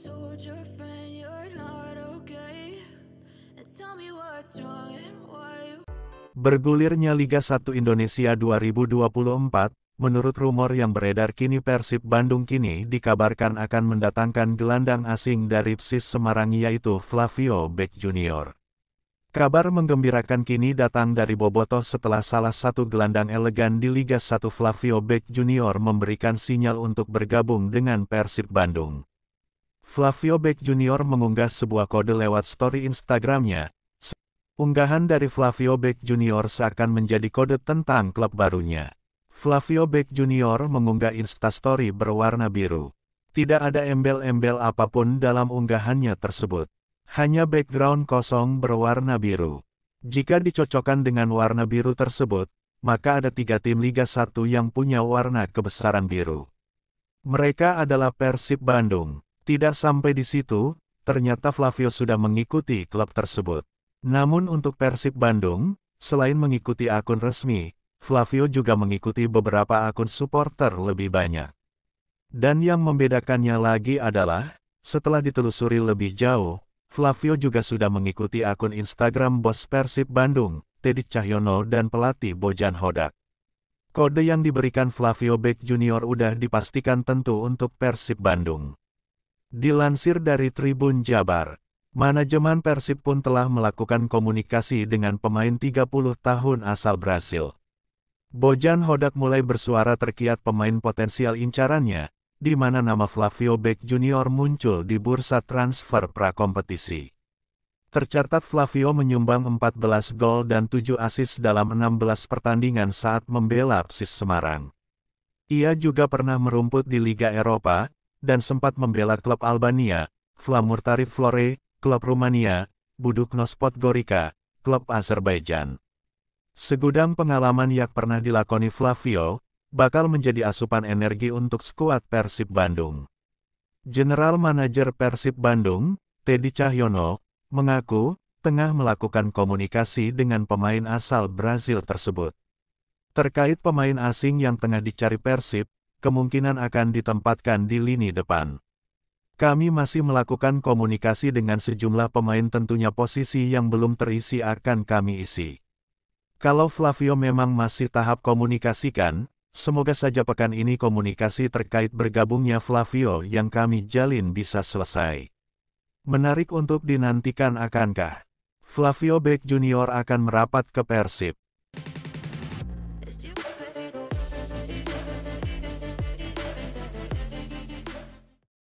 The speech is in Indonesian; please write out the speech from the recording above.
told your friend you're not okay And tell me what's wrong and why you Bergulirnya Liga 1 Indonesia 2024, menurut rumor yang beredar kini Persib Bandung kini dikabarkan akan mendatangkan gelandang asing dari Psis Semarang yaitu Flavio Beck Junior. Kabar menggembirakan kini datang dari Boboto setelah salah satu gelandang elegan di Liga 1 Flavio Beck Junior memberikan sinyal untuk bergabung dengan Persib Bandung. Flavio Beck Jr. mengunggah sebuah kode lewat story Instagramnya. Unggahan dari Flavio Beck Jr. seakan menjadi kode tentang klub barunya. Flavio Beck Jr. mengunggah instastory berwarna biru. Tidak ada embel-embel apapun dalam unggahannya tersebut. Hanya background kosong berwarna biru. Jika dicocokkan dengan warna biru tersebut, maka ada tiga tim Liga 1 yang punya warna kebesaran biru. Mereka adalah Persib Bandung, tidak sampai di situ, ternyata Flavio sudah mengikuti klub tersebut. Namun untuk Persib Bandung, selain mengikuti akun resmi, Flavio juga mengikuti beberapa akun supporter lebih banyak. Dan yang membedakannya lagi adalah, setelah ditelusuri lebih jauh, Flavio juga sudah mengikuti akun Instagram bos Persib Bandung, Teddy Cahyono dan pelatih Bojan Hodak. Kode yang diberikan Flavio Beck Junior udah dipastikan tentu untuk Persib Bandung. Dilansir dari Tribun Jabar, manajemen Persib pun telah melakukan komunikasi dengan pemain 30 tahun asal Brasil. Bojan Hodak mulai bersuara terkiat pemain potensial incarannya, di mana nama Flavio Beck Junior muncul di bursa transfer prakompetisi. Tercatat Flavio menyumbang 14 gol dan 7 asis dalam 16 pertandingan saat membela Psis Semarang. Ia juga pernah merumput di Liga Eropa, dan sempat membela klub Albania, Flamur Tarif Flore, klub Rumania, Budukno Spot Gorica, klub Azerbaijan. Segudang pengalaman yang pernah dilakoni Flavio, bakal menjadi asupan energi untuk skuad Persib Bandung. General Manager Persib Bandung, Teddy Cahyono, mengaku, tengah melakukan komunikasi dengan pemain asal Brazil tersebut. Terkait pemain asing yang tengah dicari Persib, kemungkinan akan ditempatkan di lini depan. Kami masih melakukan komunikasi dengan sejumlah pemain tentunya posisi yang belum terisi akan kami isi. Kalau Flavio memang masih tahap komunikasikan, semoga saja pekan ini komunikasi terkait bergabungnya Flavio yang kami jalin bisa selesai. Menarik untuk dinantikan akankah? Flavio Beck Junior akan merapat ke Persib.